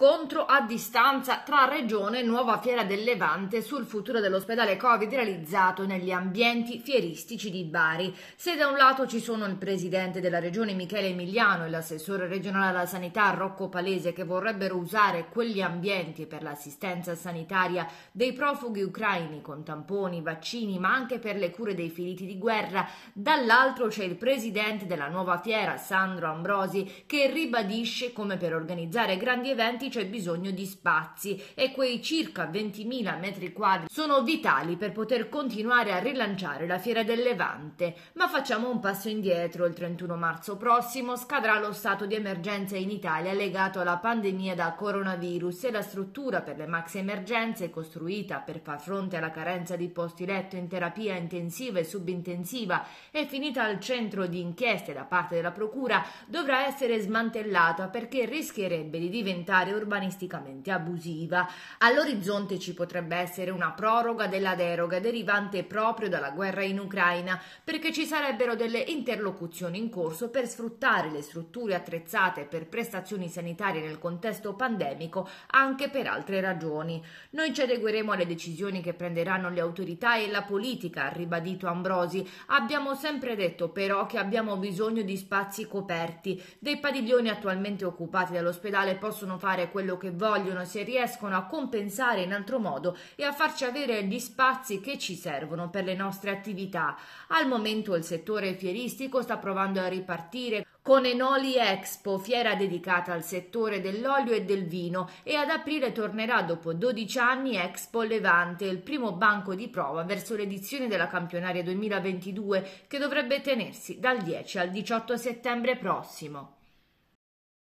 Scontro a distanza tra Regione e Nuova Fiera del Levante sul futuro dell'ospedale Covid realizzato negli ambienti fieristici di Bari. Se da un lato ci sono il presidente della Regione Michele Emiliano e l'assessore regionale alla sanità Rocco Palese che vorrebbero usare quegli ambienti per l'assistenza sanitaria dei profughi ucraini con tamponi, vaccini, ma anche per le cure dei feriti di guerra, dall'altro c'è il presidente della Nuova Fiera Sandro Ambrosi che ribadisce come per organizzare grandi eventi c'è bisogno di spazi e quei circa 20.000 metri quadri sono vitali per poter continuare a rilanciare la Fiera del Levante. Ma facciamo un passo indietro. Il 31 marzo prossimo scadrà lo stato di emergenza in Italia legato alla pandemia da coronavirus e la struttura per le maxi emergenze costruita per far fronte alla carenza di posti letto in terapia intensiva e subintensiva e finita al centro di inchieste da parte della Procura dovrà essere smantellata perché rischierebbe di diventare urbanisticamente abusiva. All'orizzonte ci potrebbe essere una proroga della deroga derivante proprio dalla guerra in Ucraina, perché ci sarebbero delle interlocuzioni in corso per sfruttare le strutture attrezzate per prestazioni sanitarie nel contesto pandemico anche per altre ragioni. Noi ci adegueremo alle decisioni che prenderanno le autorità e la politica, ha ribadito Ambrosi. Abbiamo sempre detto però che abbiamo bisogno di spazi coperti. Dei padiglioni attualmente occupati dall'ospedale possono fare quello che vogliono, se riescono a compensare in altro modo e a farci avere gli spazi che ci servono per le nostre attività. Al momento il settore fieristico sta provando a ripartire con Enoli Expo, fiera dedicata al settore dell'olio e del vino, e ad aprile tornerà dopo 12 anni Expo Levante, il primo banco di prova verso l'edizione della campionaria 2022 che dovrebbe tenersi dal 10 al 18 settembre prossimo.